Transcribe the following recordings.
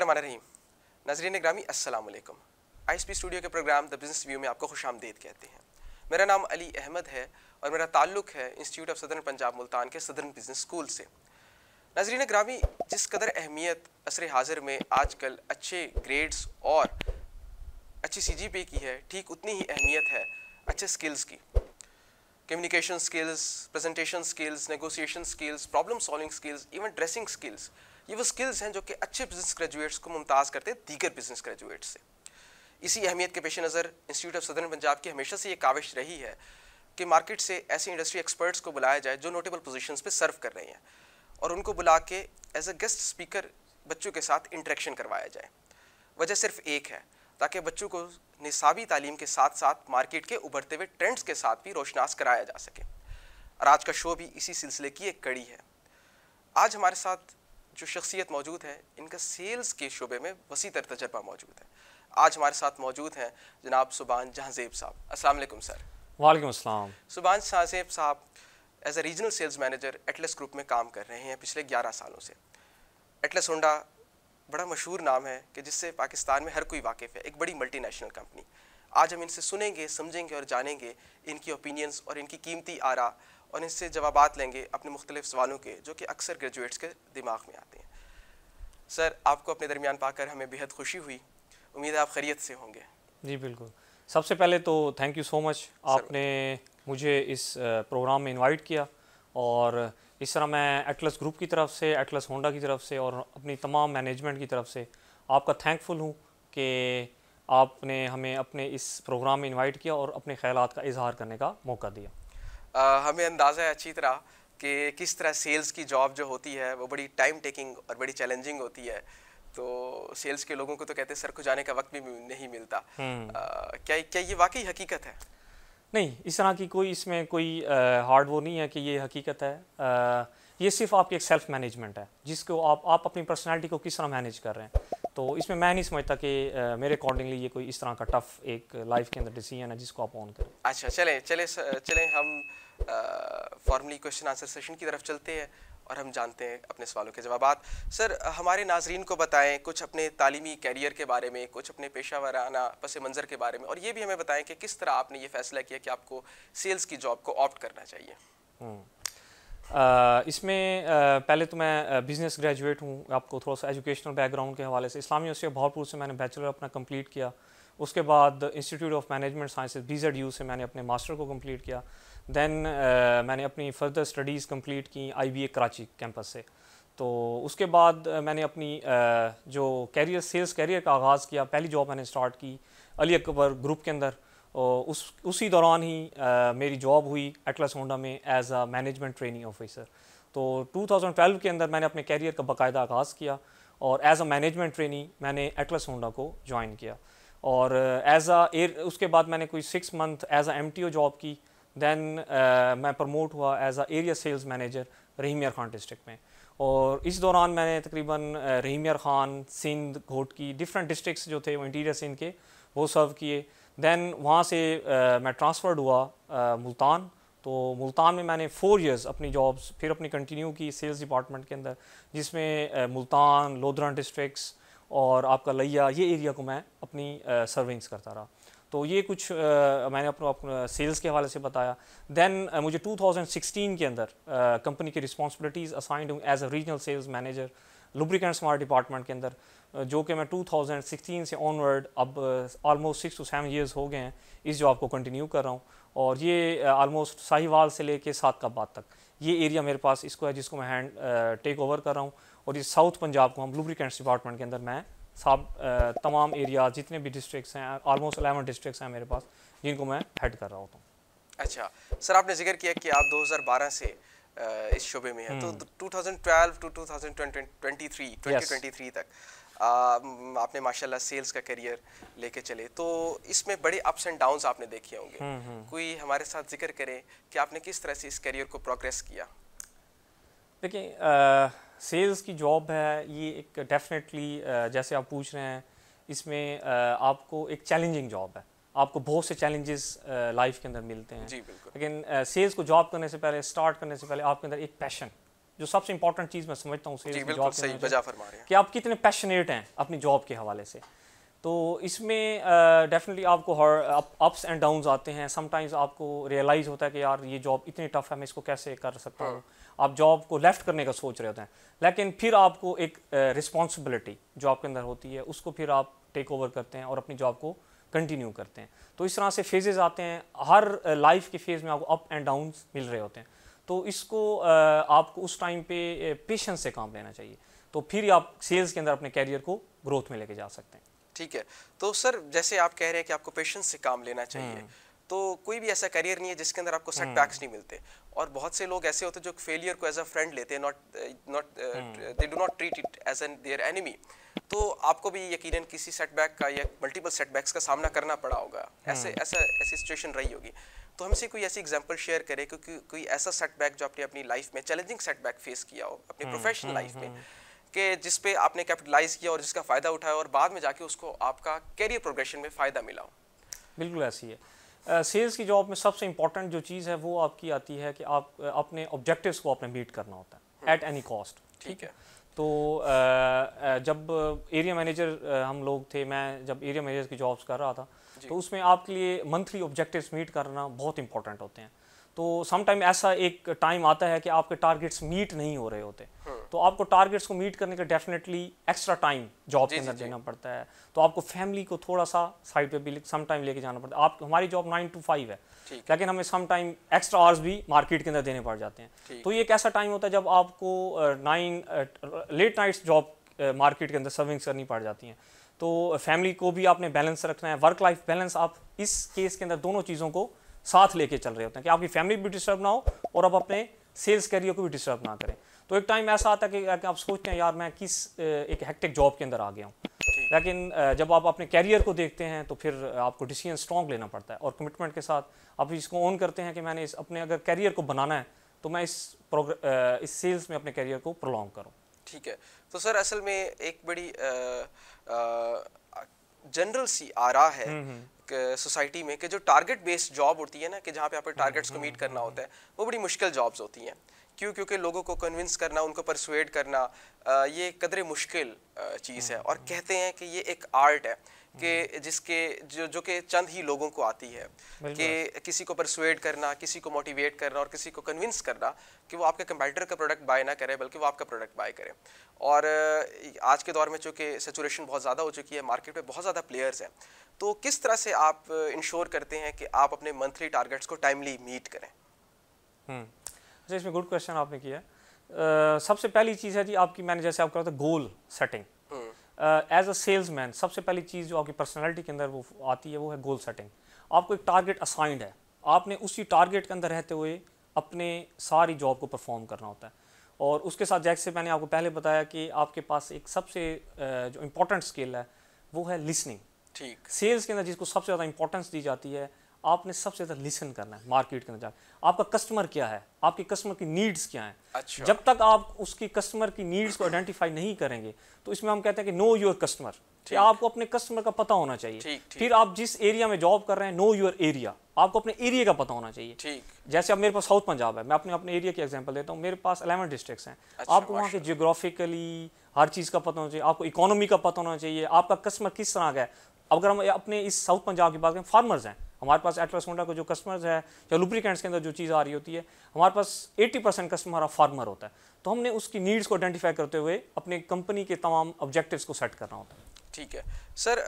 बिस्मिल्लाहिर्रहमानिर्रहीम नाजरीन ग्रामी एस आईएसपी स्टूडियो के प्रोग्राम द बिजनेस व्यू में आपको खुश आमदेद कहते हैं मेरा नाम अली अहमद है और मेरा ताल्लुक है institute of southern Punjab Multan के सदरन बिजनेस स्कूल से नाजरीन ग्रामी जिस कदर अहमियत असर हाजिर में कल अच्छे ग्रेड्स और अच्छी सी जी पे की है ठीक उतनी ही अहमियत है अच्छे स्किल्स की communication skills presentation skills negotiation skills problem solving skills even dressing skills ये वो स्किल्स हैं जो कि अच्छे बिजनेस ग्रेजुएट्स को मुमताज़ करते हैं दीगर बिजनेस ग्रेजुएट्स से इसी अहमियत के पेश नज़र इंस्टीट्यूट ऑफ सदर्न पंजाब की हमेशा से ये काविश रही है कि मार्केट से ऐसे इंडस्ट्री एक्सपर्ट्स को बुलाया जाए जो नोटेबल पोजिशन पर सर्व कर रहे हैं और उनको बुला के एज अ गेस्ट स्पीकर बच्चों के साथ इंटरेक्शन करवाया जाए वजह सिर्फ एक है ताकि बच्चों को निसाबी तालीम के साथ साथ मार्केट के उभरते हुए ट्रेंड्स के साथ भी रोशनास कराया जा सके और आज का शो भी इसी सिलसिले की एक कड़ी है आज हमारे साथ जो शख्सियत मौजूद है इनका सेल्स के शुबे में वसी तर तजर्बा मौजूद है आज हमारे साथ मौजूद हैं जनाब सुबान जहाँजेब साहब अस्सलाम सर वालेकुम अस्सलाम सुबान जहाँजेब साहब as a regional sales manager Atlas group में काम कर रहे हैं पिछले ग्यारह सालों से एटलस होंडा बड़ा मशहूर नाम है कि जिससे पाकिस्तान में हर कोई वाकिफ़ है एक बड़ी नेशनल कंपनी आज हम इनसे सुनेंगे समझेंगे और जानेंगे इनकी ओपिनियंस और इनकी कीमती आरा और इनसे जवाब लेंगे अपने मुख्तलिफ सवालों के जो कि अक्सर ग्रेजुएट्स के दिमाग में आते हैं सर आपको अपने दरमियान पाकर हमें बेहद खुशी हुई उम्मीद है आप खैरियत से होंगे जी बिल्कुल सबसे पहले तो थैंक यू सो मच आपने मुझे इस प्रोग्राम में इनवाइट किया और इस तरह मैं एटलस ग्रुप की तरफ से एटलस होंडा की तरफ से और अपनी तमाम मैनेजमेंट की तरफ से आपका थैंकफुल हूँ कि आपने हमें अपने इस प्रोग्राम में इनवाइट किया और अपने ख्याल का इजहार करने का मौका दिया हमें अंदाज़ा है अच्छी तरह कि किस तरह सेल्स की जॉब जो होती है वो बड़ी टाइम टेकिंग और बड़ी चैलेंजिंग होती है तो सेल्स के लोगों को तो कहते हैं सर को जाने का वक्त भी नहीं मिलता आ, हम्म। क्या क्या ये वाकई हकीकत है नहीं इस तरह की कोई इसमें कोई हार्ड वो नहीं है कि ये हकीकत है आ, ये सिर्फ आपकी एक सेल्फ मैनेजमेंट है जिसको आप आप अपनी पर्सनैलिटी को किस तरह मैनेज कर रहे हैं तो इसमें मैं नहीं समझता कि आ, मेरे अकॉर्डिंगली ये कोई इस तरह का टफ एक लाइफ के अंदर डिसीजन है जिसको आप ऑन करें अच्छा चले चले चले हम फॉर्मली क्वेश्चन आंसर सेशन की तरफ चलते हैं और हम जानते हैं अपने सवालों के जवाब सर हमारे नाजरन को बताएं कुछ अपने तालीमी कैरियर के बारे में कुछ अपने पेशा वाराना पस मंज़र के बारे में और ये भी हमें बताएं कि किस तरह आपने ये फैसला किया कि आपको सेल्स की जॉब को ऑप्ट करना चाहिए हम्म। इसमें पहले तो मैं बिज़नेस ग्रेजुएट हूँ आपको थोड़ा सा एजुकेशनल बैकग्राउंड के हवाले से इस्लामी यूनिवर्सिटी भावपुर से मैंने बैचलर अपना कंप्लीट किया उसके बाद institute of management sciences B U से मैंने अपने मास्टर को कम्प्लीट किया दैन uh, मैंने अपनी फर्दर स्टडीज़ कम्प्लीट की I B A Karachi campus से तो उसके बाद uh, मैंने अपनी uh, जो कैरियर सेल्स कैरियर का आगाज़ किया पहली जॉब मैंने स्टार्ट की अली अकबर ग्रुप के अंदर और उस उसी दौरान ही आ, uh, मेरी जॉब हुई एटलस होंडा में as a management training officer तो 2012 के अंदर मैंने अपने कैरियर का बाकायदा आगाज़ किया और एज अ मैनेजमेंट ट्रेनिंग मैंने एटलस होंडा को ज्वाइन किया और एज अ एयर उसके बाद मैंने कोई six month as a M job की दैन uh, मैं प्रमोट हुआ as a area sales manager Rahim Yar Khan district में और इस दौरान मैंने तकरीबन रहीमियर खान सिंध घोट की डिफरेंट डिस्ट्रिक्स जो थे वो इंटीरियर सिंध के वो सर्व किए दैन वहाँ से uh, मैं ट्रांसफ़र्ड हुआ uh, मुल्तान तो मुल्तान में मैंने फ़ोर इयर्स अपनी जॉब्स फिर अपनी कंटिन्यू की सेल्स डिपार्टमेंट के अंदर जिसमें uh, मुल्तान लोधरा डिस्ट्रिक्स और आपका लिया ये एरिया को मैं अपनी सर्विंग्स uh, करता रहा तो ये कुछ आ, मैंने अपना अपने सेल्स के हवाले से बताया दैन मुझे 2016 के अंदर कंपनी की responsibilities assigned as a regional sales manager lubricant हमारे डिपार्टमेंट के अंदर जो कि मैं 2016 से ऑनवर्ड अब almost six to seven years हो गए हैं इस जॉब को कंटिन्यू कर रहा हूँ और ये आलमोस्ट साहिवाल से लेके सात बाद तक ये एरिया मेरे पास इसको है जिसको मैं हैंड टेक ओवर कर रहा हूँ और ये साउथ पंजाब को हम लुब्रिकेंट्स डिपार्टमेंट के अंदर मैं सब तमाम एरिया जितने भी डिस्ट्रिक्स हैं ऑलमोस्ट अलेवन डिस्ट्रिक्स हैं मेरे पास जिनको मैं हेड कर रहा होता हूँ अच्छा सर आपने जिक्र किया कि आप 2012 से इस शोबे में हैं तो 2012 टू 2023 2023 तक आपने माशाल्लाह सेल्स का करियर लेके चले तो इसमें बड़े अप्स एंड डाउन आपने देखे होंगे हम्म, हम्म। कोई हमारे साथ जिक्र करें कि आपने किस तरह से इस करियर को प्रोग्रेस किया देखिए सेल्स की जॉब है ये एक डेफिनेटली जैसे आप पूछ रहे हैं इसमें आपको एक चैलेंजिंग जॉब है आपको बहुत से चैलेंजेस लाइफ के अंदर मिलते हैं लेकिन सेल्स को जॉब करने से पहले स्टार्ट करने से पहले आपके अंदर एक पैशन जो सबसे इंपॉर्टेंट चीज़ मैं समझता हूँ सेल्स की जॉब कि आप कितने पैशनेट हैं अपनी जॉब के हवाले से तो इसमें डेफिनेटली uh, आपको हर अप्स एंड डाउन आते हैं समटाइम्स आपको रियलाइज़ होता है कि यार ये जॉब इतनी टफ है मैं इसको कैसे कर सकता हाँ। हूँ आप जॉब को लेफ़्ट करने का सोच रहे होते हैं लेकिन फिर आपको एक रिस्पॉन्सिबिलिटी जो आपके अंदर होती है उसको फिर आप टेक ओवर करते हैं और अपनी जॉब को कंटिन्यू करते हैं तो इस तरह से फेजेज़ आते हैं हर लाइफ के फेज़ में आपको अप एंड डाउन मिल रहे होते हैं तो इसको आपको उस टाइम पे पेशेंस से काम लेना चाहिए तो फिर आप सेल्स के अंदर अपने कैरियर को ग्रोथ में लेके जा सकते हैं ठीक है तो सर जैसे आप कह रहे हैं कि आपको पेशेंस से काम लेना चाहिए हम्म। तो कोई भी ऐसा करियर नहीं है जिसके अंदर आपको सेटबैक्स हम्म। नहीं मिलते और बहुत से लोग ऐसे होते हैं जो फेलियर को एज अ फ्रेंड लेते हैं not not they do not treat it as an their enemy तो आपको भी यकीनन किसी सेटबैक का या मल्टीपल सेटबैक्स का सामना करना पड़ा होगा ऐसे hmm. ऐसा ऐसी सिचुएशन रही होगी तो हमसे कोई ऐसी एग्जांपल शेयर करें क्योंकि कोई ऐसा सेटबैक जो आपने अपनी लाइफ में चैलेंजिंग सेटबैक फेस किया हो अपनी प्रोफेशनल hmm, लाइफ hmm, में के जिस पे आपने कैपिटलाइज किया और जिसका फ़ायदा उठाया और बाद में जाके उसको आपका कैरियर प्रोग्रेशन में फ़ायदा मिला हो बिल्कुल ऐसी है सेल्स uh, की जॉब में सबसे इंपॉर्टेंट जो चीज़ है वो आपकी आती है कि आप uh, अपने ऑब्जेक्टिव्स को आपने मीट करना होता है एट एनी कॉस्ट ठीक है तो uh, जब एरिया मैनेजर हम लोग थे मैं जब एरिया मैनेजर की जॉब्स कर रहा था तो उसमें आपके लिए मंथली ऑब्जेक्टिव्स मीट करना बहुत इंपॉर्टेंट होते हैं तो समटाइम ऐसा एक टाइम आता है कि आपके टारगेट्स मीट नहीं हो रहे होते हम्म। तो आपको टारगेट्स को मीट करने का डेफिनेटली एक्स्ट्रा टाइम जॉब के अंदर देना पड़ता है तो आपको फैमिली को थोड़ा सा साइड पे भी सम टाइम लेके जाना पड़ता है आप हमारी जॉब नाइन टू फाइव है लेकिन हमें सम टाइम एक्स्ट्रा आवर्स भी मार्केट के अंदर देने पड़ जाते हैं तो ये एक ऐसा टाइम होता है जब आपको nine late nights job market के अंदर सर्विंग्स करनी पड़ जाती हैं तो फैमिली को भी आपने बैलेंस रखना है वर्क लाइफ बैलेंस आप इस केस के अंदर दोनों चीज़ों को साथ लेके चल रहे होते हैं कि आपकी फैमिली भी डिस्टर्ब ना हो और आप अपने सेल्स कैरियर को भी डिस्टर्ब ना करें तो एक टाइम ऐसा आता है कि आप सोचते हैं यार मैं किस एक हेक्टिक जॉब के अंदर आ गया हूँ लेकिन जब आप अपने कैरियर को देखते हैं तो फिर आपको डिसीजन स्ट्रॉन्ग लेना पड़ता है और कमिटमेंट के साथ आप इसको ऑन करते हैं कि मैंने इस अपने अगर कैरियर को बनाना है तो मैं इस इस सेल्स में अपने कैरियर को प्रोलॉन्ग करूँ ठीक है तो सर असल में एक बड़ी जनरल सी आ रहा है सोसाइटी हम्म, हम्म। में कि जो टारगेट बेस्ड जॉब होती है ना कि जहाँ पे आप टारगेट्स हम्म, को मीट करना होता है वो बड़ी मुश्किल जॉब्स होती हैं क्यों क्योंकि लोगों को कन्विंस करना उनको परसुएड करना ये कदर मुश्किल चीज़ है और कहते हैं कि ये एक आर्ट है कि हम्म। जिसके जो जो कि चंद ही लोगों को आती है कि किसी को परसुएड करना किसी को मोटिवेट करना और किसी को कन्विंस करना कि वो आपके कंपेटर का प्रोडक्ट बाय ना करे बल्कि वो आपका प्रोडक्ट बाय करें और आज के दौर में चूँकि सेचुरेशन बहुत ज़्यादा हो चुकी है मार्केट में बहुत ज़्यादा प्लेयर्स हैं तो किस तरह से आप इंश्योर करते हैं कि आप अपने मंथली टारगेट्स को टाइमली मीट करें हम्म। अच्छा इसमें गुड क्वेश्चन आपने किया है सबसे पहली चीज़ है जी आपकी मैंने जैसे आप कहा था goal setting as a salesman सबसे पहली चीज़ जो आपकी पर्सनैलिटी के अंदर वो आती है वो है गोल सेटिंग आपको एक टारगेट असाइंड है आपने उसी टारगेट के अंदर रहते हुए अपने सारी जॉब को परफॉर्म करना होता है और उसके साथ जैक से मैंने आपको पहले बताया कि आपके पास एक सबसे जो इम्पोर्टेंट स्किल है वो है लिसनिंग ठीक सेल्स के अंदर जिसको सबसे ज़्यादा इंपॉर्टेंस दी जाती है आपने सबसे ज़्यादा लिसन करना है मार्केट के अंदर जाकर आपका कस्टमर क्या है आपके कस्टमर की नीड्स क्या है अच्छा। जब तक आप उसकी कस्टमर की नीड्स को आइडेंटिफाई नहीं करेंगे तो इसमें हम कहते हैं कि नो योर कस्टमर कि आपको अपने कस्टमर का पता होना चाहिए ठीक, ठीक। फिर आप जिस एरिया में जॉब कर रहे हैं नो योर एरिया आपको अपने एरिया का पता होना चाहिए ठीक जैसे अब मेरे पास साउथ पंजाब है मैं अपने अपने एरिया की एग्जाम्पल देता हूँ मेरे पास अलेवन डिस्ट्रिक्ट हैं अच्छा, आपको वहाँ के जियोग्राफिकली हर चीज़ का पता होना चाहिए आपको इकोनॉमी का पता होना चाहिए आपका कस्टमर किस तरह का है अगर हम अपने इस साउथ पंजाब की बात करें फार्मर्स हैं हमारे पास एटलस मोडा को जो कस्टमर्स है या लुब्रिकेंट्स के अंदर जो चीज़ आ रही होती है हमारे पास 80 परसेंट कस्टमर हमारा फार्मर होता है तो हमने उसकी नीड्स को आइडेंटिफाई करते हुए अपने कंपनी के तमाम ऑब्जेक्टिव्स को सेट करना होता है ठीक है सर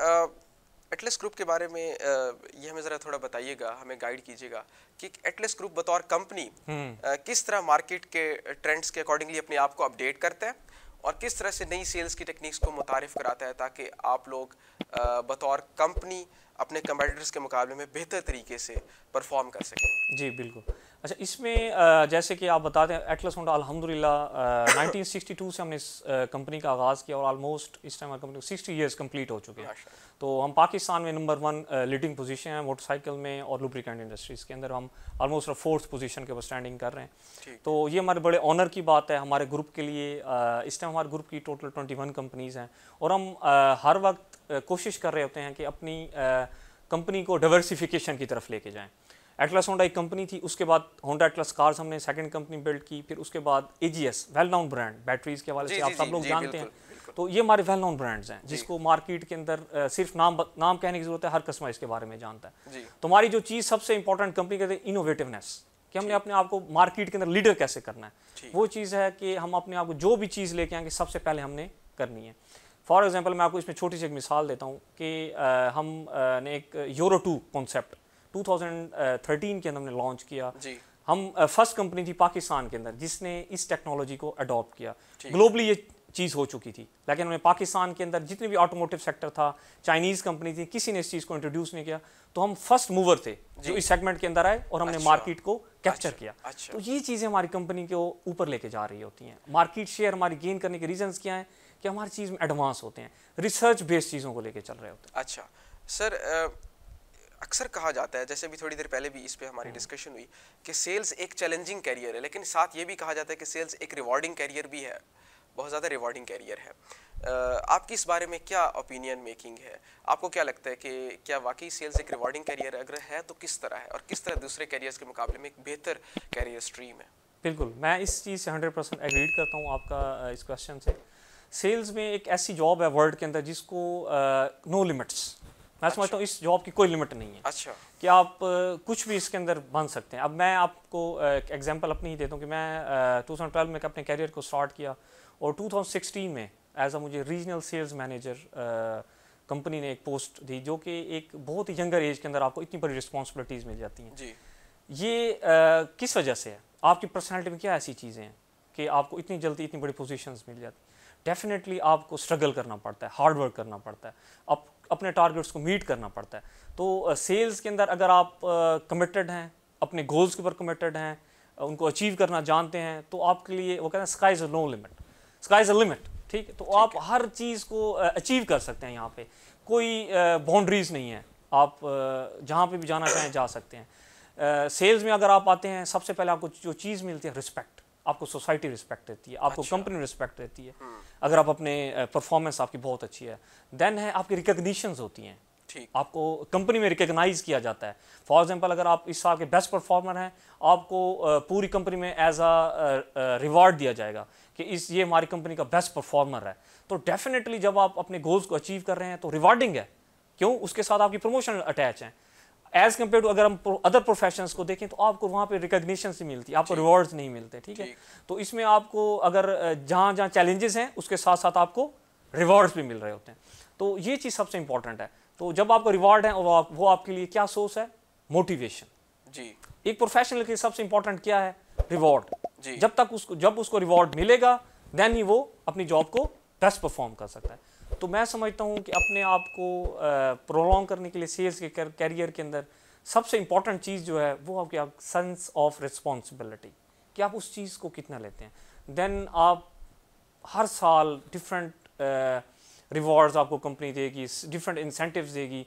एटलस ग्रुप के बारे में ये हमें ज़रा थोड़ा बताइएगा हमें गाइड कीजिएगा कि एटलेस ग्रुप बतौर कंपनी हम्म। किस तरह मार्केट के ट्रेंड्स के अकॉर्डिंगली अपने आप को अपडेट करता है और किस तरह से नई सेल्स की टेक्निक्स को मुतारफ़ कराता है ताकि आप लोग बतौर कंपनी अपने कंपेटिटर्स के मुकाबले में बेहतर तरीके से परफॉर्म कर सकें जी बिल्कुल अच्छा इसमें जैसे कि आप बताते हैं एटलस होंडा अलहमदिल्ला 1962 से हमने इस कंपनी का आगाज़ किया और ऑलमोस्ट इस time company sixty years complete हो चुके हैं तो हम पाकिस्तान में नंबर वन लीडिंग पोजीशन है मोटरसाइकिल में और लुब्रिकेंट इंडस्ट्रीज़ के अंदर हम ऑलमोस्ट फोर्थ पोजीशन के ऊपर स्टैंडिंग कर रहे हैं तो ये हमारे बड़े ऑनर की बात है हमारे ग्रुप के लिए इस टाइम हमारे ग्रुप की टोटल ट्वेंटी वन कंपनीज़ हैं और हम हर वक्त कोशिश कर रहे होते हैं कि अपनी कंपनी को डाइवर्सिफिकेशन की तरफ लेके जाएं एटलस होंडा एक कंपनी थी उसके बाद होंडा एटलस कार्स हमने सेकंड कंपनी बिल्ड की फिर उसके बाद a well known brand batteries के हवाले से आप सब लोग जानते हैं तो ये हमारे वेल नाउन ब्रांड्स हैं जिसको मार्केट के अंदर सिर्फ नाम नाम कहने की जरूरत है हर कस्टमर इसके बारे में जानता है तो हमारी जो चीज़ सबसे इंपॉर्टेंट कंपनी कहते हैं इनोवेटिवनेस कि हमने अपने आप को मार्केट के अंदर लीडर कैसे करना है वो चीज़ है कि हम अपने आप को जो भी चीज़ लेके आएंगे सबसे पहले हमने करनी है फॉर एग्जांपल मैं आपको इसमें छोटी सी एक मिसाल देता हूँ कि आ, हम आ, ने एक यूरो टू कॉन्सेप्ट 2013 के अंदर हमने लॉन्च किया जी हम फर्स्ट कंपनी थी पाकिस्तान के अंदर जिसने इस टेक्नोलॉजी को अडॉप्ट किया ग्लोबली ये चीज़ हो चुकी थी लेकिन हमें पाकिस्तान के अंदर जितने भी ऑटोमोटिव सेक्टर था चाइनीज़ कंपनी थी किसी ने इस चीज़ को इंट्रोड्यूस नहीं किया तो हम फर्स्ट मूवर थे जो इस सेगमेंट के अंदर आए और हमने अच्छा, मार्केट को कैप्चर अच्छा, किया अच्छा। तो ये चीज़ें हमारी कंपनी को ऊपर लेके जा रही होती हैं मार्केट शेयर हमारी गेन करने के रीजन क्या हैं कि हम हर चीज़ में एडवांस होते हैं रिसर्च बेस्ड चीज़ों को लेकर चल रहे होते हैं अच्छा सर अक्सर कहा जाता है जैसे अभी थोड़ी देर पहले भी इस पर हमारी डिस्कशन हम्म। हुई कि सेल्स एक चैलेंजिंग कैरियर है लेकिन साथ ये भी कहा जाता है कि सेल्स एक रिवॉर्डिंग कैरियर भी है बहुत ज़्यादा रिवॉर्डिंग कैरियर है आपकी इस बारे में क्या ओपिनियन मेकिंग है आपको क्या लगता है कि क्या वाकई सेल्स एक रिवॉर्डिंग कैरियर अगर है तो किस तरह है और किस तरह दूसरे कैरियर्स के मुकाबले में एक बेहतर कैरियर स्ट्रीम है बिल्कुल मैं इस चीज़ से हंड्रेड परसेंट एग्रीड करता हूँ आपका इस क्वेश्चन से सेल्स में एक ऐसी जॉब है वर्ल्ड के अंदर जिसको नो लिमिट्स मैं अच्छा। समझता हूँ अच्छा। इस जॉब की कोई लिमिट नहीं है अच्छा कि आप कुछ भी इसके अंदर बन सकते हैं अब मैं आपको एक एग्जांपल अपनी ही देता हूँ कि मैं 2012 में अपने कैरियर को स्टार्ट किया और 2016 में एज अ मुझे रीजनल सेल्स मैनेजर कंपनी ने एक पोस्ट दी जो कि एक बहुत ही यंगर एज के अंदर आपको इतनी बड़ी रिस्पॉन्सिबिलिटीज़ मिल जाती हैं जी ये आ, किस वजह से है आपकी पर्सनैलिटी में क्या ऐसी चीज़ें हैं कि आपको इतनी जल्दी इतनी बड़ी पोजिशन मिल जाती डेफिनेटली आपको स्ट्रगल करना पड़ता है हार्ड वर्क करना पड़ता है आप अपने टारगेट्स को मीट करना पड़ता है तो सेल्स के अंदर अगर आप कमिटेड हैं अपने गोल्स के ऊपर कमिटेड हैं उनको अचीव करना जानते हैं तो आपके लिए वो कहते हैं sky is a no limit sky is a limit ठीक है तो आप हर चीज़ को अचीव कर सकते हैं यहाँ पर कोई बाउंड्रीज़ नहीं है आप जहाँ पर भी जाना चाहें जा सकते हैं सेल्स में अगर आप आते हैं सबसे पहले आपको जो चीज़ मिलती है रिस्पेक्ट आपको सोसाइटी रिस्पेक्ट देती है आपको कंपनी अच्छा। रिस्पेक्ट देती है हम्म। अगर आप अपने परफॉर्मेंस आपकी बहुत अच्छी है देन है आपकी रिकग्निशन होती हैं आपको कंपनी में रिकग्नाइज किया जाता है फॉर एग्जाम्पल अगर आप इस साल के बेस्ट परफॉर्मर हैं आपको पूरी कंपनी में एज अ रिवॉर्ड दिया जाएगा कि इस ये हमारी कंपनी का बेस्ट परफॉर्मर है तो डेफिनेटली जब आप अपने गोल्स को अचीव कर रहे हैं तो रिवॉर्डिंग है क्यों उसके साथ आपकी प्रमोशन अटैच है एज कम्पेयर टू अगर हम अदर प्रोफेशन को देखें तो आपको वहाँ पर रिकोगशन नहीं मिलती आपको रिवॉर्ड्स नहीं मिलते ठीक है तो इसमें आपको अगर जहाँ जहाँ चैलेंजेस हैं उसके साथ साथ आपको रिवॉर्ड्स भी मिल रहे होते हैं तो ये चीज़ सबसे इंपॉर्टेंट है तो जब आपको रिवॉर्ड है वो, वो आपके लिए क्या सोर्स है मोटिवेशन जी एक प्रोफेशनल के लिए सबसे इंपॉर्टेंट क्या है रिवॉर्ड जब तक उसको जब उसको रिवॉर्ड मिलेगा देन ही वो अपनी जॉब को बेस्ट परफॉर्म कर सकता है तो मैं समझता हूँ कि अपने आप को प्रोलॉन्ग करने के लिए सेल्स के कैरियर के अंदर सबसे इंपॉर्टेंट चीज़ जो है वो आपकी आप सेंस ऑफ रिस्पॉन्सिबिलिटी कि आप उस चीज़ को कितना लेते हैं देन आप हर साल डिफरेंट रिवॉर्ड्स आपको कंपनी देगी डिफरेंट इंसेंटिव देगी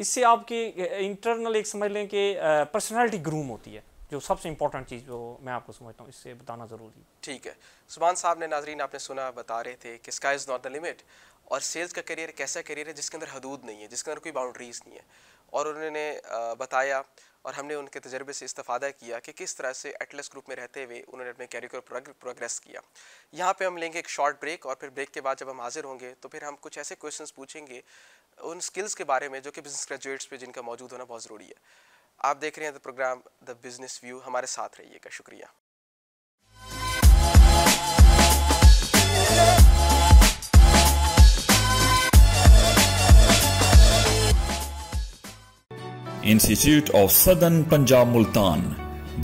इससे आपकी इंटरनल एक समझ लें कि पर्सनैलिटी ग्रूम होती है जो सबसे इम्पोर्टेंट चीज़ जो मैं आपको समझता हूँ इससे बताना ज़रूरी ठीक है सुबान साहब ने नाजरीन आपने सुना बता रहे थे कि sky is not the limit और सेल्स का करियर कैसा करियर है जिसके अंदर हदूद नहीं है जिसके अंदर कोई बाउंड्रीज़ नहीं है और उन्होंने बताया और हमने उनके तजर्बे से इस्तादा किया कि किस तरह से एटलस ग्रुप में रहते हुए उन्होंने अपने कैरियर को प्रोग्रेस किया यहाँ पे हम लेंगे एक शॉर्ट ब्रेक और फिर ब्रेक के बाद जब हम हाजिर होंगे तो फिर हम कुछ ऐसे क्वेश्चंस पूछेंगे उन स्किल्स के बारे में जो कि बिज़नेस ग्रेजुएट्स पे जिनका मौजूद होना बहुत ज़रूरी है आप देख रहे हैं the program the business view हमारे साथ रहिएगा शुक्रिया Institute of Southern Punjab Multan,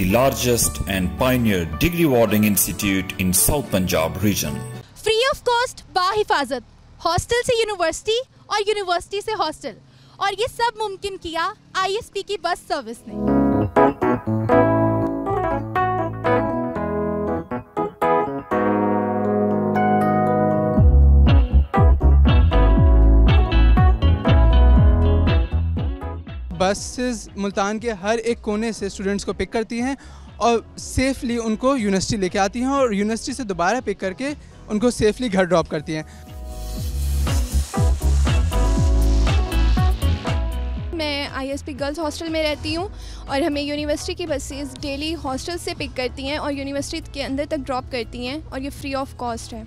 the largest and pioneer degree awarding institute in South Punjab region. Free of cost, ba hifazat, hostel se university aur university se hostel और ये सब मुमकिन किया ISP की बस सर्विस ने buses Multan के हर एक कोने से स्टूडेंट्स को पिक करती हैं और सेफली उनको यूनिवर्सिटी लेके आती हैं और यूनिवर्सिटी से दोबारा पिक करके उनको सेफली घर ड्रॉप करती हैं आईएसपी गर्ल्स हॉस्टल में रहती हूँ और हमें यूनिवर्सिटी की बसेस डेली हॉस्टल से पिक करती हैं और यूनिवर्सिटी के अंदर तक ड्रॉप करती हैं और ये फ्री ऑफ कॉस्ट है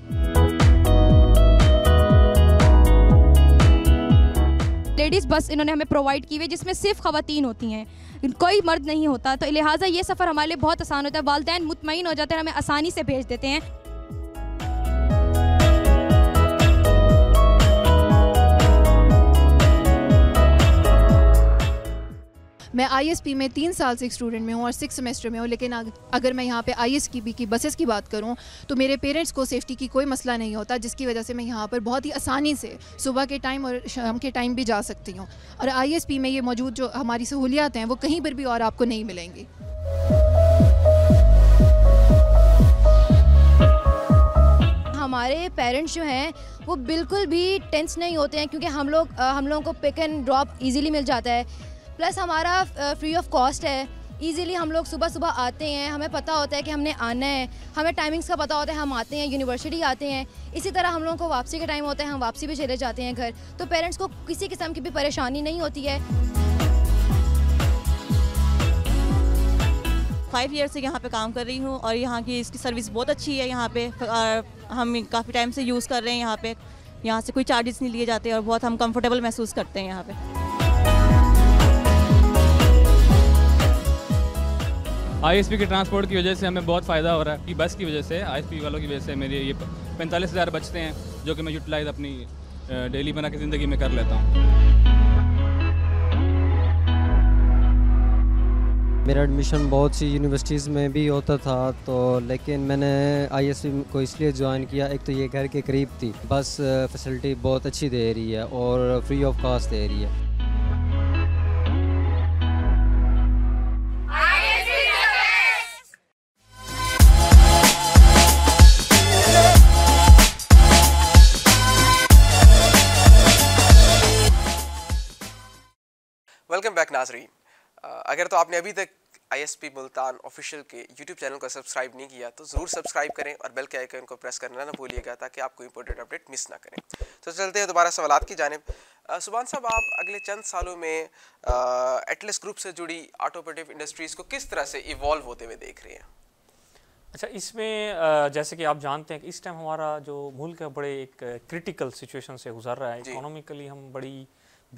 लेडीज़ बस इन्होंने हमें प्रोवाइड की हुई जिसमें सिर्फ ख़वान होती हैं कोई मर्द नहीं होता तो लिहाजा ये सफ़र हमारे लिए बहुत आसान होता है वालदेन मुतमिन हो जाते हैं हमें आसानी से भेज देते हैं मैं आई में तीन साल से स्टूडेंट में हूँ और सिक्स सेमेस्टर में हूँ लेकिन अगर मैं यहाँ पर आई की बी की बसेस की बात करूँ तो मेरे पेरेंट्स को सेफ्टी की कोई मसला नहीं होता जिसकी वजह से मैं यहाँ पर बहुत ही आसानी से सुबह के टाइम और शाम के टाइम भी जा सकती हूँ और आई में ये मौजूद जो हमारी सहूलियात हैं वो कहीं पर भी और आपको नहीं मिलेंगी हमारे पेरेंट्स जो हैं वो बिल्कुल भी टेंस नहीं होते हैं क्योंकि हम लोग हम लोगों को पिक एंड ड्रॉप इजीली मिल जाता है प्लस हमारा फ्री ऑफ कॉस्ट है ईजिली हम लोग सुबह सुबह आते हैं हमें पता होता है कि हमने आना है हमें टाइमिंग्स का पता होता है हम आते हैं यूनिवर्सिटी आते हैं इसी तरह हम लोगों को वापसी का टाइम होता है हम वापसी भी चले जाते हैं घर तो पेरेंट्स को किसी किस्म की भी परेशानी नहीं होती है फाइव ईयर से यहाँ पे काम कर रही हूँ और यहाँ की इसकी सर्विस बहुत अच्छी है यहाँ पे और हम काफ़ी टाइम से यूज़ कर रहे हैं यहाँ पे यहाँ से कोई चार्जेस नहीं लिए जाते और बहुत हम कंफर्टेबल महसूस करते हैं यहाँ पे आईएसपी के ट्रांसपोर्ट की वजह से हमें बहुत फ़ायदा हो रहा है कि बस की वजह से आईएसपी वालों की वजह से मेरे ये पैंतालीस हज़ार बचते हैं जो कि मैं यूटिलाइज अपनी डेली बना के ज़िंदगी में कर लेता हूँ मेरा एडमिशन बहुत सी यूनिवर्सिटीज़ में भी होता था तो लेकिन मैंने आईएसपी को इसलिए ज्वाइन किया एक तो ये घर के करीब थी बस फैसिलिटी बहुत अच्छी दे रही है और फ्री ऑफ कॉस्ट दे रही है अगर तो आपने अभी तक आईएसपी मुल्तान ऑफिशियल के यूट्यूब चैनल को सब्सक्राइब नहीं किया तो ज़रूर सब्सक्राइब करें और बेल के आइकन को प्रेस करना ना भूलिएगा ताकि आपको इंपॉर्टेंट अपडेट मिस ना करें तो चलते हैं दोबारा सवाल की जानब सुबान साहब आप अगले चंद सालों में एटलस ग्रुप से जुड़ी ऑटोपेटिव इंडस्ट्रीज़ को किस तरह से इवॉल्व होते हुए देख रहे हैं अच्छा इसमें जैसे कि आप जानते हैं कि इस टाइम हमारा जो मुल्क है बड़े एक क्रिटिकल सिचुएशन से गुजर रहा है इकोनॉमिकली हम बड़ी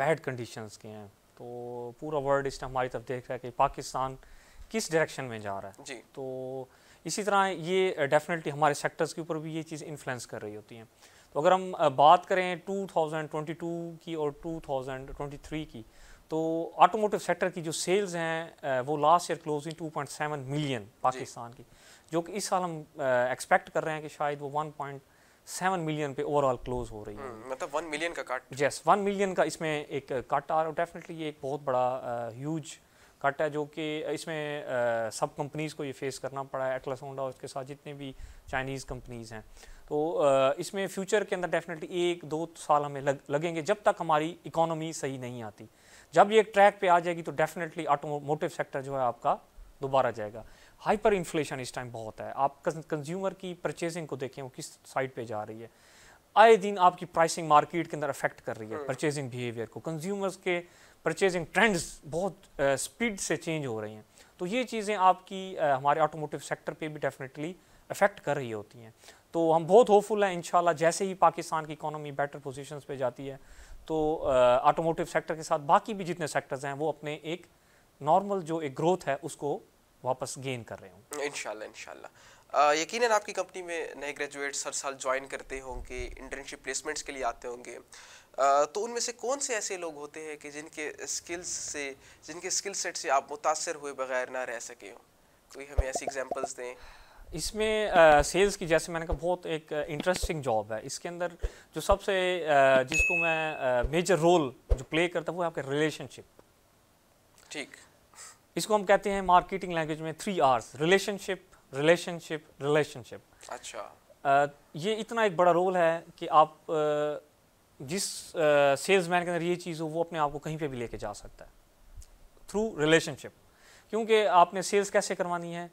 बैड कंडीशंस के हैं तो पूरा वर्ल्ड इस टाइम हमारी तरफ देख रहा है कि पाकिस्तान किस डायरेक्शन में जा रहा है जी तो इसी तरह ये डेफिनेटली हमारे सेक्टर्स के ऊपर भी ये चीज़ इन्फ्लुएंस कर रही होती हैं तो अगर हम बात करें 2022 की और 2023 की तो ऑटोमोटिव सेक्टर की जो सेल्स हैं वो last year closing 2.7 million Pakistan की जो कि इस साल हम एक्सपेक्ट कर रहे हैं कि शायद वो 1. सेवन मिलियन पे ओवरऑल क्लोज हो रही है हम्म, मतलब वन मिलियन का कट यस वन मिलियन का इसमें एक कट आ रहा है डेफिनेटली ये एक बहुत बड़ा ह्यूज कट है जो कि इसमें आ, सब कंपनीज़ को ये फेस करना पड़ा है एटलस होंडा उसके साथ जितने भी चाइनीज़ कंपनीज़ हैं तो आ, इसमें फ्यूचर के अंदर डेफिनेटली एक दो साल हमें लग, लगेंगे जब तक हमारी इकोनॉमी सही नहीं आती जब ये एक ट्रैक पे आ जाएगी तो डेफिनेटली ऑटोमोटिव सेक्टर जो है आपका दोबारा जाएगा हाइपर इन्फ्लेशन इस टाइम बहुत है आप कंज्यूमर की परचेजिंग को देखें वो किस साइड पे जा रही है आए दिन आपकी प्राइसिंग मार्केट के अंदर अफेक्ट कर रही है परचेजिंग हाँ। बिहेवियर को कंज्यूमर्स के परचेजिंग ट्रेंड्स बहुत स्पीड से चेंज हो रही हैं तो ये चीज़ें आपकी हमारे ऑटोमोटिव सेक्टर पे भी डेफिनेटली अफेक्ट कर रही होती हैं तो हम बहुत होपफुल हैं इन जैसे ही पाकिस्तान की इकोनॉमी बेटर पोजिशन पर जाती है तो ऑटोमोटिव सेक्टर के साथ बाकी भी जितने सेक्टर्स हैं वो अपने एक नॉर्मल जो एक ग्रोथ है उसको वापस गेन कर रहे हूँ इनशाला इनशाला यकीन आपकी कंपनी में नए ग्रेजुएट्स हर साल ज्वाइन करते होंगे इंटर्नशिप प्लेसमेंट्स के लिए आते होंगे तो उनमें से कौन से ऐसे लोग होते हैं कि जिनके स्किल्स से जिनके स्किल सेट से आप मुतासर हुए बगैर ना रह सके हो कोई हमें ऐसी एग्जांपल्स दें इसमें आ, सेल्स की जैसे मैंने कहा बहुत एक इंटरेस्टिंग जॉब है इसके अंदर जो सबसे जिसको मैं मेजर रोल जो प्ले करता हूँ वो आपके रिलेशनशिप ठीक इसको हम कहते हैं मार्केटिंग लैंग्वेज में three R's relationship relationship relationship अच्छा आ, ये इतना एक बड़ा रोल है कि आप आ, जिस सेल्स मैन के अंदर ये चीज़ हो वो अपने आप को कहीं पे भी लेके जा सकता है थ्रू रिलेशनशिप क्योंकि आपने सेल्स कैसे करवानी है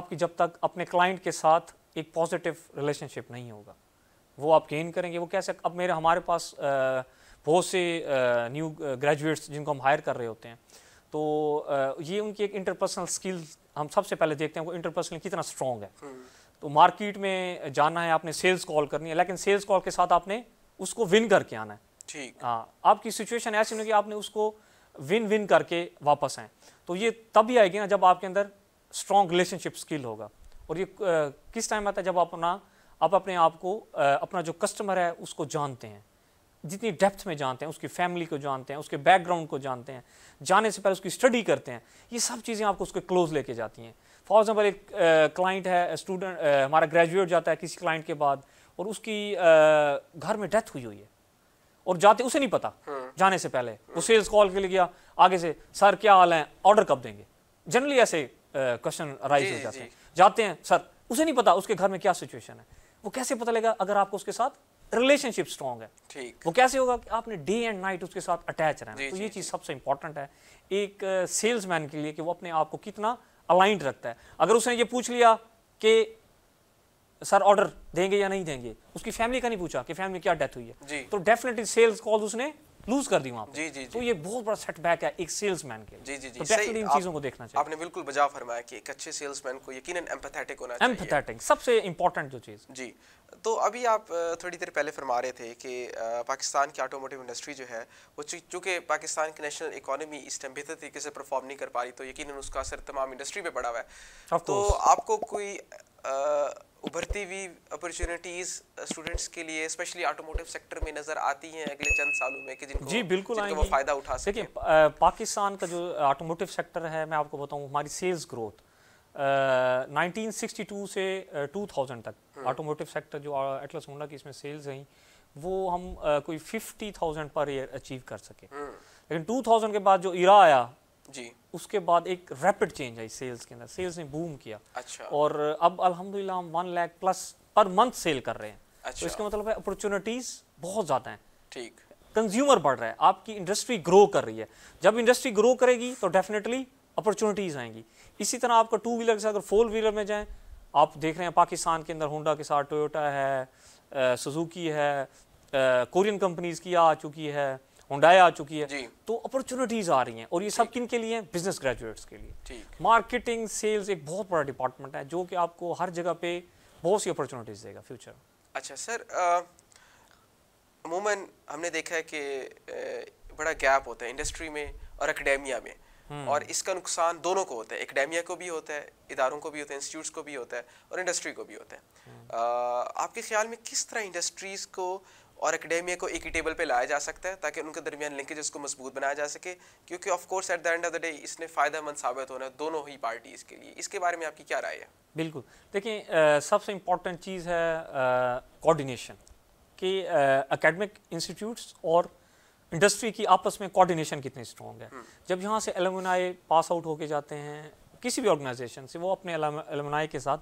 आपकी जब तक अपने क्लाइंट के साथ एक पॉजिटिव रिलेशनशिप नहीं होगा वो आप गेन करेंगे वो कैसे अब मेरे हमारे पास बहुत से न्यू ग्रेजुएट्स जिनको हम हायर कर रहे होते हैं तो ये उनकी एक इंटरपर्सनल स्किल हम सबसे पहले देखते हैं वो इंटरपर्सनल कितना स्ट्रॉन्ग है हम्म। तो मार्केट में जाना है आपने सेल्स कॉल करनी है लेकिन सेल्स कॉल के साथ आपने उसको विन करके आना है ठीक हाँ आपकी सिचुएशन ऐसी नहीं कि आपने उसको विन विन करके वापस आए तो ये तभी आएगी ना जब आपके अंदर स्ट्रॉन्ग रिलेशनशिप स्किल होगा और ये किस टाइम आता है जब आप अपना आप अपने आप को अपना जो कस्टमर है उसको जानते हैं जितनी डेप्थ में जानते हैं उसकी फैमिली को जानते हैं उसके बैकग्राउंड को जानते हैं जाने से पहले उसकी स्टडी करते हैं ये सब चीज़ें आपको उसके क्लोज लेके जाती हैं फॉर एग्ज़ाम्पल एक क्लाइंट है स्टूडेंट हमारा ग्रेजुएट जाता है किसी क्लाइंट के बाद और उसकी घर में डेथ हुई हुई है और जाते उसे नहीं पता हाँ। जाने से पहले हाँ। वो सेल्स कॉल के लिए गया आगे से सर क्या हाल है ऑर्डर कब देंगे जनरली ऐसे क्वेश्चन राइज हो जाते हैं जाते हैं सर उसे नहीं पता उसके घर में क्या सिचुएशन है वो कैसे पता लगेगा अगर आपको उसके साथ रिलेशनशिप स्ट्रॉन्ग है ठीक वो कैसे होगा कि आपने डे एंड नाइट उसके साथ अटैच रहना तो ये चीज़ सबसे इंपॉर्टेंट है एक सेल्समैन के लिए कि वो अपने आप को कितना अलाइंट रखता है अगर उसने ये पूछ लिया कि सर ऑर्डर देंगे या नहीं देंगे उसकी फैमिली का नहीं पूछा कि फैमिली क्या डेथ हुई है तो डेफिनेटली सेल्स कॉल उसने लूज कर दी वहाँ जी जी तो ये बहुत बड़ा सेटबैक है एक सेल्समैन के जी जी जी तो डेफिनेटली इन चीज़ों को देखना चाहिए आपने बिल्कुल बजा फरमाया कि एक अच्छे सेल्समैन को यकीन एम्पथेटिक होना चाहिए एम्पथेटिक सबसे इंपॉर्टेंट जो चीज़ जी तो अभी आप थोड़ी देर पहले फरमा रहे थे कि पाकिस्तान की ऑटोमोटिव इंडस्ट्री जो है वो चूंकि पाकिस्तान की नेशनल इकोनॉमी इस टाइम बेहतर तरीके से परफॉर्म नहीं कर पा रही तो यकीन उसका असर तमाम इंडस्ट्री पर पड़ा हुआ है तो आपको कोई उभरती हुई अपॉर्चुनिटीज स्टूडेंट्स uh, के लिए स्पेशली ऑटोमोटिव सेक्टर में नजर आती हैं अगले चंद सालों में कि जिनको जी बिल्कुल जिनको वो फायदा उठा सके देखिए uh, पाकिस्तान का जो ऑटोमोटिव सेक्टर है मैं आपको बताऊं हमारी सेल्स ग्रोथ आ, 1962 से आ, uh, 2000 तक ऑटोमोटिव हम्म। सेक्टर जो एटलस होंडा की इसमें सेल्स हैं वो हम आ, कोई 50,000 पर ईयर अचीव कर सके हम्म। लेकिन 2000 के बाद जो इरा आया जी उसके बाद एक रैपिड चेंज आई सेल्स के अंदर सेल्स ने बूम किया अच्छा और अब अलहमदिल्ला हम one lakh plus per month sale कर रहे हैं तो अच्छा। तो इसका मतलब है अपॉर्चुनिटीज़ बहुत ज़्यादा हैं ठीक कंज्यूमर बढ़ रहा है आपकी इंडस्ट्री ग्रो कर रही है जब इंडस्ट्री ग्रो करेगी तो डेफिनेटली अपॉर्चुनिटीज़ आएंगी इसी तरह आपका टू व्हीलर के साथ अगर फोर व्हीलर में जाए आप देख रहे हैं पाकिस्तान के अंदर होंडा के साथ टोयोटा है सुजुकी है कोरियन कंपनीज़ की आ चुकी है हुडाई आ चुकी है तो अपॉर्चुनिटीज आ रही हैं और ये सब किन के लिए बिजनेस ग्रेजुएट्स के लिए मार्केटिंग सेल्स एक बहुत बड़ा डिपार्टमेंट है जो कि आपको हर जगह पे बहुत सी अपॉर्चुनिटीज देगा फ्यूचर अच्छा सर अमूमन हमने देखा है कि बड़ा गैप होता है इंडस्ट्री में और अकेडेमिया में हम्म। और इसका नुकसान दोनों को होता है एकेडेमिया को भी होता है इदारों को भी होता है इंस्टीट्यूट्स को भी होता है और इंडस्ट्री को भी होता है आ, हम्म। आपके ख्याल में किस तरह इंडस्ट्रीज़ को और एकेडमिया को एक ही टेबल पे लाया जा सकता है ताकि उनके दरमियान लिंकेज को मजबूत बनाया जा सके क्योंकि of course at the end of the day इसने फ़ायदेमंद साबित होना है दोनों ही पार्टीज़ के लिए इसके बारे में आपकी क्या राय है बिल्कुल देखिए सबसे इम्पोर्टेंट चीज़ है कोऑर्डिनेशन कि एकेडमिक इंस्टीट्यूट्स और इंडस्ट्री की आपस में कोऑर्डिनेशन कितनी स्ट्रॉन्ग है हम्म। जब यहाँ से एलमनाई पास आउट होके जाते हैं किसी भी ऑर्गेनाइजेशन से वो अपने एलमनाई के साथ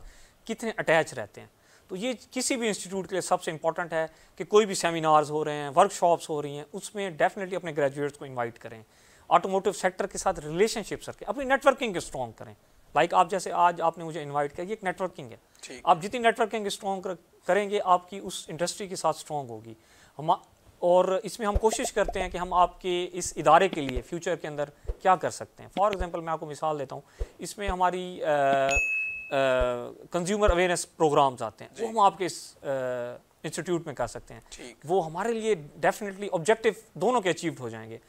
कितने अटैच रहते हैं तो ये किसी भी इंस्टीट्यूट के लिए सबसे इंपॉर्टेंट है कि कोई भी सेमिनार्स हो रहे हैं वर्कशॉप्स हो रही हैं उसमें डेफिनेटली अपने ग्रेजुएट्स को इन्वाइट करें ऑटोमोटिव सेक्टर के साथ रिलेशनशिप्स रखें अपनी नेटवर्किंग स्ट्रॉन्ग करें लाइक like आप जैसे आज आपने मुझे इन्वाइट किया ये एक नेटवर्किंग है आप जितनी नेटवर्किंग स्ट्रॉन्ग करेंगे आपकी उस इंडस्ट्री के साथ स्ट्रॉन्ग होगी हम और इसमें हम कोशिश करते हैं कि हम आपके इस इदारे के लिए फ्यूचर के अंदर क्या कर सकते हैं फॉर एग्जांपल मैं आपको मिसाल देता हूँ इसमें हमारी आ, कंज्यूमर अवेयरनेस प्रोग्राम्स आते हैं वो हम आपके इस इंस्टीट्यूट में कर सकते हैं वो हमारे लिए डेफिनेटली ऑब्जेक्टिव दोनों के अचीव हो जाएंगे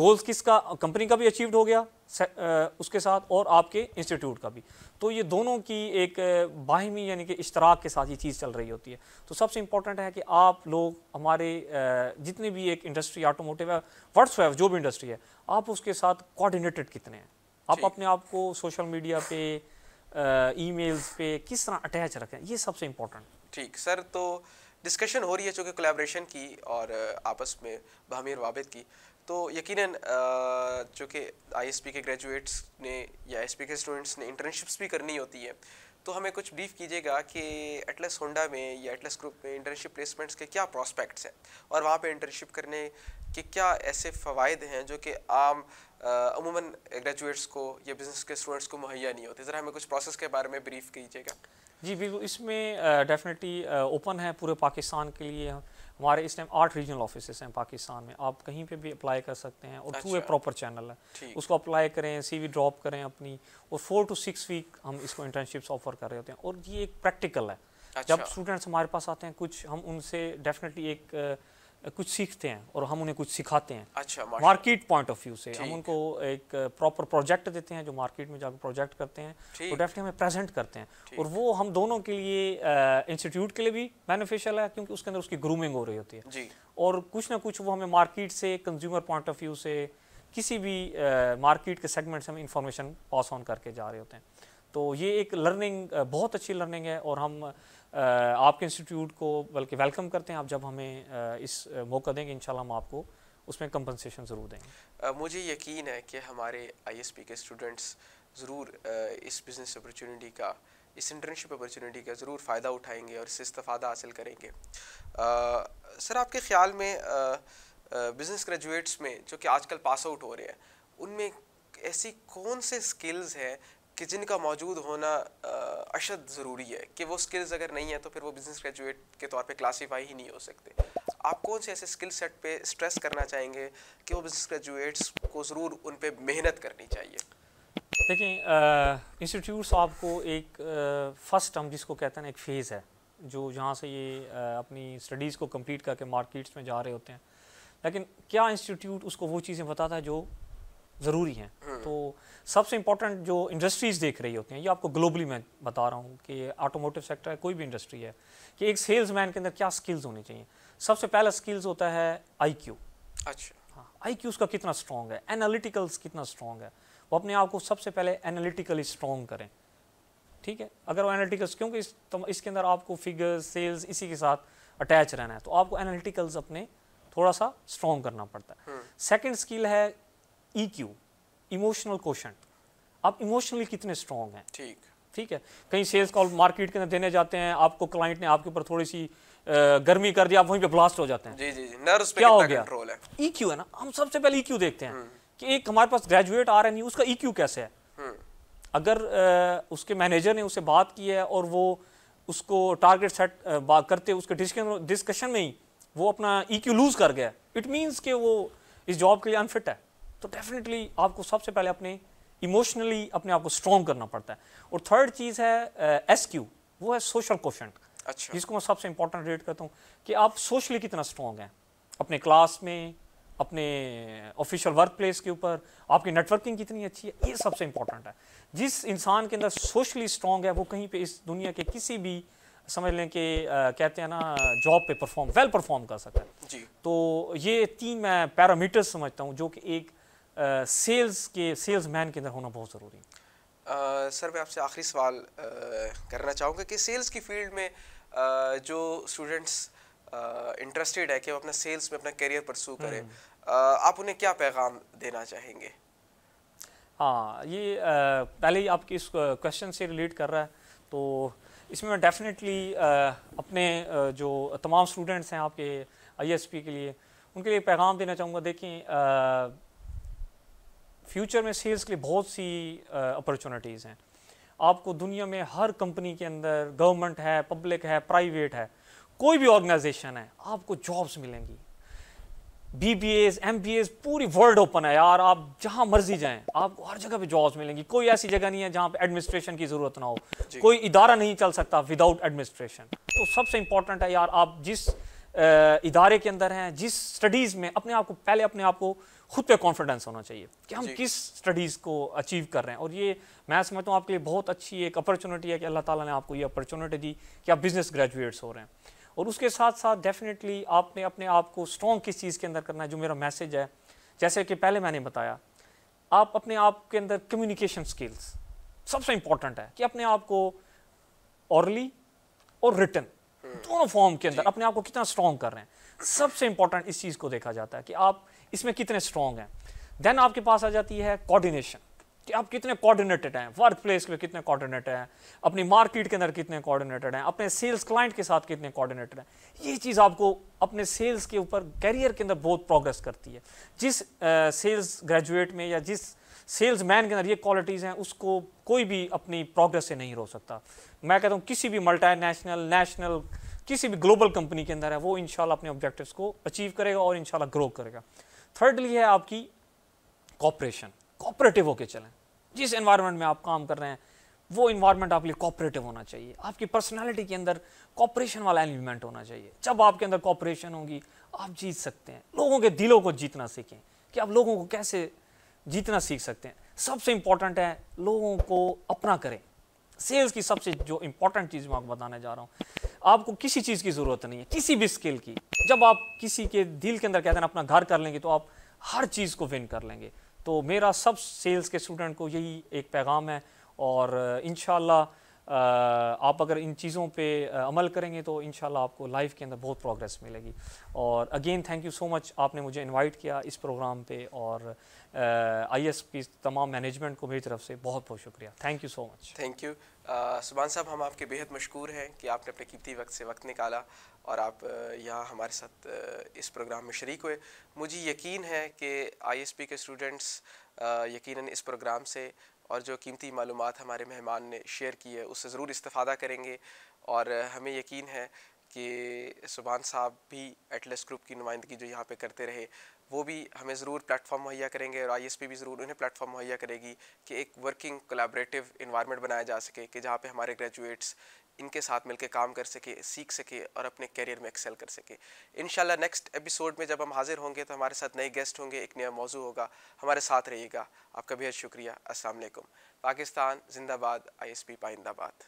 गोल्स किसका कंपनी का भी अचीव्ड हो गया आ, उसके साथ और आपके इंस्टीट्यूट का भी तो ये दोनों की एक बाहिमी यानी कि इश्तराक के साथ ये चीज़ चल रही होती है तो सबसे इंपॉर्टेंट है कि आप लोग हमारे जितने भी एक इंडस्ट्री ऑटोमोटिव है वर्ड्स जो भी इंडस्ट्री है आप उसके साथ कोऑर्डिनेटेड कितने हैं आप अपने आप को सोशल मीडिया पे ईमेल्स पे किस तरह अटैच रखें ये सबसे इम्पोर्टेंट ठीक सर तो डिस्कशन हो रही है चूँकि कोलेब्रेशन की और आपस में बहमीर रवाबित की तो यकीन चूँकि पी के ग्रेजुएट्स ने या पी के स्टूडेंट्स ने इंटर्नशिप्स भी करनी होती है तो हमें कुछ ब्रीफ कीजिएगा कि एटलस होंडा में या एटलस ग्रुप में इंटर्नशिप प्लेसमेंट्स के क्या प्रॉस्पेक्ट्स हैं और वहाँ पे इंटर्नशिप करने के क्या ऐसे फ़वाद हैं जो कि आम अमूमन ग्रेजुएट्स को या बिजनेस के स्टूडेंट्स को मुहैया नहीं होती ज़रा हमें कुछ प्रोसेस के बारे में ब्रीफ कीजिएगा जी बिल्कुल इसमें डेफिनेटली ओपन है पूरे पाकिस्तान के लिए हमारे इस टाइम आठ रीजनल ऑफिस हैं पाकिस्तान में आप कहीं पे भी अप्लाई कर सकते हैं और टू ए प्रॉपर चैनल है उसको अप्लाई करें सीवी ड्रॉप करें अपनी और फोर टू सिक्स वीक हम इसको इंटर्नशिप्स ऑफर कर रहे होते हैं और ये एक प्रैक्टिकल है जब स्टूडेंट्स अच्छा। हमारे पास आते हैं कुछ हम उनसे डेफिनेटली एक कुछ सीखते हैं और हम उन्हें कुछ सिखाते हैं अच्छा मार्केट पॉइंट ऑफ व्यू से हम उनको एक प्रॉपर प्रोजेक्ट देते हैं जो मार्केट में जाकर प्रोजेक्ट करते हैं वो डेफिनेटली हमें प्रेजेंट करते हैं और वो हम दोनों के लिए इंस्टीट्यूट के लिए भी बेनिफिशियल है क्योंकि उसके अंदर उसकी ग्रूमिंग हो रही होती है और कुछ ना कुछ वो हमें मार्केट से कंज्यूमर पॉइंट ऑफ व्यू से किसी भी मार्केट के सेगमेंट से हम इंफॉर्मेशन पास ऑन करके जा रहे होते हैं तो ये एक लर्निंग बहुत अच्छी लर्निंग है और हम आपके इंस्टीट्यूट को बल्कि वेलकम करते हैं आप जब हमें इस मौका देंगे इन हम आपको उसमें कंपनसेशन ज़रूर देंगे मुझे यकीन है कि हमारे आईएसपी के स्टूडेंट्स ज़रूर इस बिज़नेस अपॉर्चुनिटी का इस इंटर्नशिप अपॉर्चुनिटी का ज़रूर फ़ायदा उठाएंगे और इससे इस्तादा हासिल करेंगे आ, सर आपके ख्याल में बिज़नेस ग्रेजुएट्स में जो कि आजकल पास आउट हो रहे हैं उनमें ऐसी कौन से स्किल्स हैं कि जिनका मौजूद होना अशद ज़रूरी है कि वो स्किल्स अगर नहीं है तो फिर वो बिज़नेस ग्रेजुएट के तौर पे क्लासीफाई ही नहीं हो सकते आप कौन से ऐसे स्किल सेट पे स्ट्रेस करना चाहेंगे कि वो बिज़नेस ग्रेजुएट्स को ज़रूर उन पर मेहनत करनी चाहिए देखिए इंस्टीट्यूट्स आपको एक फ़र्स्ट हम जिसको कहते हैं एक फ़ेज़ है जो जहाँ से ये आ, अपनी स्टडीज़ को कम्प्लीट करके मार्केट्स में जा रहे होते हैं लेकिन क्या इंस्टीट्यूट उसको वो चीज़ें बताता है जो ज़रूरी हैं हम्म। तो सबसे इंपॉर्टेंट जो इंडस्ट्रीज़ देख रही होती हैं ये आपको ग्लोबली मैं बता रहा हूँ कि ऑटोमोटिव सेक्टर है कोई भी इंडस्ट्री है कि एक सेल्स मैन के अंदर क्या स्किल्स होनी चाहिए सबसे पहला स्किल्स होता है आई क्यू अच्छा हाँ आई क्यू उसका कितना स्ट्रॉन्ग है एनालिटिकल्स कितना स्ट्रॉन्ग है वो अपने आप को सबसे पहले एनालिटिकली स्ट्रॉन्ग करें ठीक है अगर वो एनालिटिकल्स क्योंकि इस, तो इसके अंदर आपको फिगर्स सेल्स इसी के साथ अटैच रहना है तो आपको एनालिटिकल्स अपने थोड़ा सा स्ट्रॉन्ग करना पड़ता है सेकेंड हम्म। स्किल है ईक्यू इमोशनल क्वेश्चन आप इमोशनली कितने स्ट्रॉन्ग हैं ठीक ठीक है कहीं सेल्स कॉल मार्केट के अंदर देने जाते हैं आपको क्लाइंट ने आपके ऊपर थोड़ी सी गर्मी कर दी आप वहीं पे ब्लास्ट हो जाते हैं जी जी नर्व्स पे क्या हो गया है ईक्यू e है ना हम सबसे पहले ईक्यू e देखते हैं हम्म। कि एक हमारे पास ग्रेजुएट आ रहा नहीं उसका ईक्यू e कैसे है हम्म। अगर उसके मैनेजर ने उसे बात की है और वो उसको टारगेट सेट करते उसके डिस्कशन में ही वो अपना ईक्यू लूज कर गया इट मीन्स कि वो इस जॉब के लिए अनफिट है तो डेफिनेटली आपको सबसे पहले अपने इमोशनली अपने आप को स्ट्रॉन्ग करना पड़ता है और थर्ड चीज़ है एस क्यू वो है सोशल क्वेश्चन अच्छा जिसको मैं सबसे इंपॉर्टेंट रेट करता हूँ कि आप सोशली कितना स्ट्रॉन्ग हैं अपने क्लास में अपने ऑफिशियल वर्क प्लेस के ऊपर आपकी नेटवर्किंग कितनी अच्छी है ये सबसे इंपॉर्टेंट है जिस इंसान के अंदर सोशली स्ट्रॉन्ग है वो कहीं पे इस दुनिया के किसी भी समझ लें कि कहते हैं ना जॉब पे परफॉर्म वेल परफॉर्म कर सकता है जी तो ये तीन मैं पैरामीटर्स समझता हूँ जो कि एक सेल्स के सेल्स मैन के अंदर होना बहुत ज़रूरी है आ, सर मैं आपसे आखिरी सवाल आ, करना चाहूँगा कि सेल्स की फील्ड में आ, जो स्टूडेंट्स इंटरेस्टेड है कि वो अपना सेल्स में अपना करियर परसू करें हम्म। आप उन्हें क्या पैगाम देना चाहेंगे हाँ ये पहले ही आपकी इस क्वेश्चन से रिलेट कर रहा है तो इसमें मैं डेफिनेटली अपने जो तमाम स्टूडेंट्स हैं आपके आईएसपी के लिए उनके लिए पैगाम देना चाहूँगा देखें फ्यूचर में सेल्स के लिए बहुत सी अपॉर्चुनिटीज़ हैं आपको दुनिया में हर कंपनी के अंदर गवर्नमेंट है पब्लिक है प्राइवेट है कोई भी ऑर्गेनाइजेशन है आपको जॉब्स मिलेंगी B B S M B S पूरी वर्ल्ड ओपन है यार आप जहाँ मर्जी जाएं आपको हर जगह पे जॉब्स मिलेंगी कोई ऐसी जगह नहीं है जहाँ पे एडमिनिस्ट्रेशन की ज़रूरत ना हो कोई इदारा नहीं चल सकता विदाउट एडमिनिस्ट्रेशन तो सबसे इंपॉर्टेंट है यार आप जिस इदारे के अंदर हैं जिस स्टडीज़ में अपने आप को पहले अपने आप को खुद पे कॉन्फिडेंस होना चाहिए कि हम किस स्टडीज़ को अचीव कर रहे हैं और ये मैं समझता हूँ आपके लिए बहुत अच्छी एक अपॉर्चुनिटी है कि अल्लाह ताला ने आपको ये अपॉर्चुनिटी दी कि आप बिज़नेस ग्रेजुएट्स हो रहे हैं और उसके साथ साथ डेफिनेटली आपने अपने आप को स्ट्रॉन्ग किस चीज़ के अंदर करना है जो मेरा मैसेज है जैसे कि पहले मैंने बताया आप अपने आप के अंदर कम्युनिकेशन स्किल्स सबसे इम्पॉर्टेंट है कि अपने आप को औरली और रिटर्न हम्म। दोनों फॉर्म के अंदर अपने आप को कितना स्ट्रॉन्ग कर रहे हैं सबसे इंपॉर्टेंट इस चीज़ को देखा जाता है कि आप इसमें कितने स्ट्रॉन्ग हैं देन आपके पास आ जाती है कोऑर्डिनेशन कि आप कितने कोऑर्डिनेटेड हैं वर्क प्लेस में कितने कोऑर्डिनेटेड हैं अपनी मार्केट के अंदर कितने कोऑर्डिनेटेड हैं अपने सेल्स क्लाइंट के साथ कितने कोऑर्डिनेटेड हैं ये चीज़ आपको अपने सेल्स के ऊपर कैरियर के अंदर बहुत प्रोग्रेस करती है जिस सेल्स uh, ग्रेजुएट में या जिस सेल्स मैन के अंदर ये क्वालिटीज़ हैं उसको कोई भी अपनी प्रोग्रेस से नहीं रो सकता मैं कहता हूँ किसी भी मल्टा नेशनल नेशनल किसी भी ग्लोबल कंपनी के अंदर है वो इनशाला अपने ऑब्जेक्टिव को अचीव करेगा और इनशाला ग्रो करेगा थर्डली है आपकी कॉपरेशन कॉपरेटिव होके चलें जिस एनवायरनमेंट में आप काम कर रहे हैं वो इन्वायरमेंट आपके लिए कॉपरेटिव होना चाहिए आपकी पर्सनालिटी के अंदर कॉपरेशन वाला एलिमेंट होना चाहिए जब आपके अंदर कॉपरेशन होगी आप जीत सकते हैं लोगों के दिलों को जीतना सीखें कि आप लोगों को कैसे जीतना सीख सकते हैं सबसे इंपॉर्टेंट है लोगों को अपना करें सेल्स की सबसे जो इंपॉर्टेंट चीज़ मैं आपको बताने जा रहा हूँ आपको किसी चीज़ की ज़रूरत नहीं है किसी भी स्किल की जब आप किसी के दिल के अंदर कहते हैं अपना घर कर लेंगे तो आप हर चीज़ को विन कर लेंगे तो मेरा सब सेल्स के स्टूडेंट को यही एक पैगाम है और इन आप अगर इन चीज़ों पे अमल करेंगे तो इन आपको लाइफ के अंदर बहुत प्रोग्रेस मिलेगी और again thank you so much आपने मुझे इनवाइट किया इस प्रोग्राम पे और Uh, आई तमाम मैनेजमेंट को मेरी तरफ से बहुत बहुत शुक्रिया thank you so much thank you Subhan साहब हम आपके बेहद मशहूर हैं कि आपने अपने कीमती वक्त से वक्त निकाला और आप uh, यहाँ हमारे साथ uh, इस प्रोग्राम में शरीक हुए मुझे यकीन है कि आईएसपी के स्टूडेंट्स यकीन इस प्रोग्राम से और जो कीमती मालूम हमारे मेहमान ने शेयर की है उससे ज़रूर इस्ता करेंगे और हमें यकीन है कि सुबान साहब भी एटलस ग्रुप की नुमाइंदगी जो यहाँ पे करते रहे वो भी हमें ज़रूर प्लेटफॉर्म मुहैया करेंगे और आईएसपी भी ज़रूर उन्हें प्लेटफॉर्म मुहैया करेगी कि एक वर्किंग कोलाबरेटिव इन्वायरमेंट बनाया जा सके कि जहाँ पे हमारे ग्रेजुएट्स इनके साथ मिलकर काम कर सके सीख सके और अपने करियर में एक्सेल कर सके इन नेक्स्ट एपिसोड में जब हम हाजिर होंगे तो हमारे साथ नए गेस्ट होंगे एक नया मौजू होगा हमारे साथ रहिएगा आपका बेहद शुक्रिया असलकुम पाकिस्तान जिंदाबाद आई एस पी पाइंदाबाद